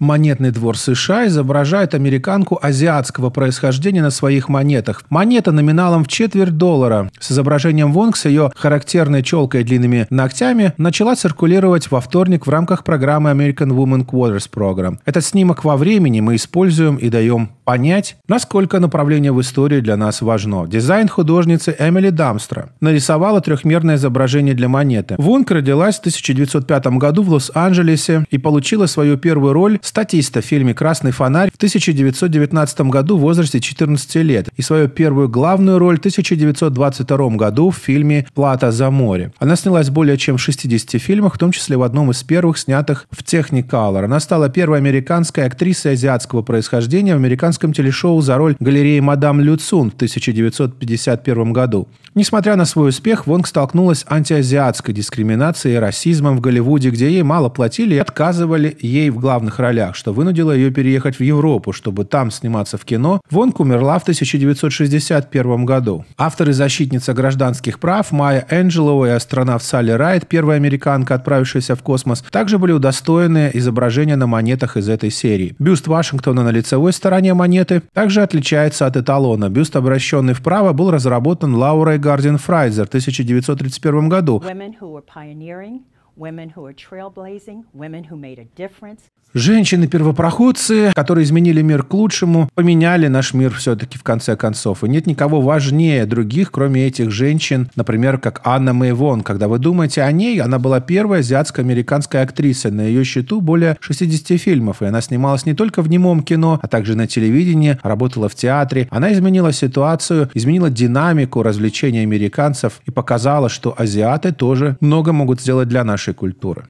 Монетный двор США изображает американку азиатского происхождения на своих монетах. Монета номиналом в четверть доллара с изображением Вонг с ее характерной челкой и длинными ногтями начала циркулировать во вторник в рамках программы American Women Quarters Program. Этот снимок во времени мы используем и даем понять, насколько направление в истории для нас важно. Дизайн художницы Эмили Дамстра нарисовала трехмерное изображение для монеты. Вонг родилась в 1905 году в Лос-Анджелесе и получила свою первую роль статиста в фильме «Красный фонарь» в 1919 году в возрасте 14 лет и свою первую главную роль в 1922 году в фильме «Плата за море». Она снялась более чем в 60 фильмах, в том числе в одном из первых, снятых в Technicolor. Она стала первой американской актрисой азиатского происхождения в американском телешоу за роль галереи «Мадам Люцун» в 1951 году. Несмотря на свой успех, Вонг столкнулась с антиазиатской дискриминацией и расизмом в Голливуде, где ей мало платили и отказывали ей в главных ролях рублях, что вынудило ее переехать в Европу, чтобы там сниматься в кино, Вонг умерла в 1961 году. Автор и защитница гражданских прав Майя Энджелова и астронавт Салли Райт, первая американка, отправившаяся в космос, также были удостоены изображения на монетах из этой серии. Бюст Вашингтона на лицевой стороне монеты также отличается от эталона. Бюст, обращенный вправо, был разработан Лаурой Гардин Фрайзер в 1931 году. Женщины-первопроходцы, которые изменили мир к лучшему, поменяли наш мир все-таки в конце концов. И нет никого важнее других, кроме этих женщин, например, как Анна Мэйвон. Когда вы думаете о ней, она была первой азиатско-американской актрисой. На ее счету более 60 фильмов, и она снималась не только в немом кино, а также на телевидении, работала в театре. Она изменила ситуацию, изменила динамику развлечений американцев и показала, что азиаты тоже много могут сделать для нашей нашей культуры.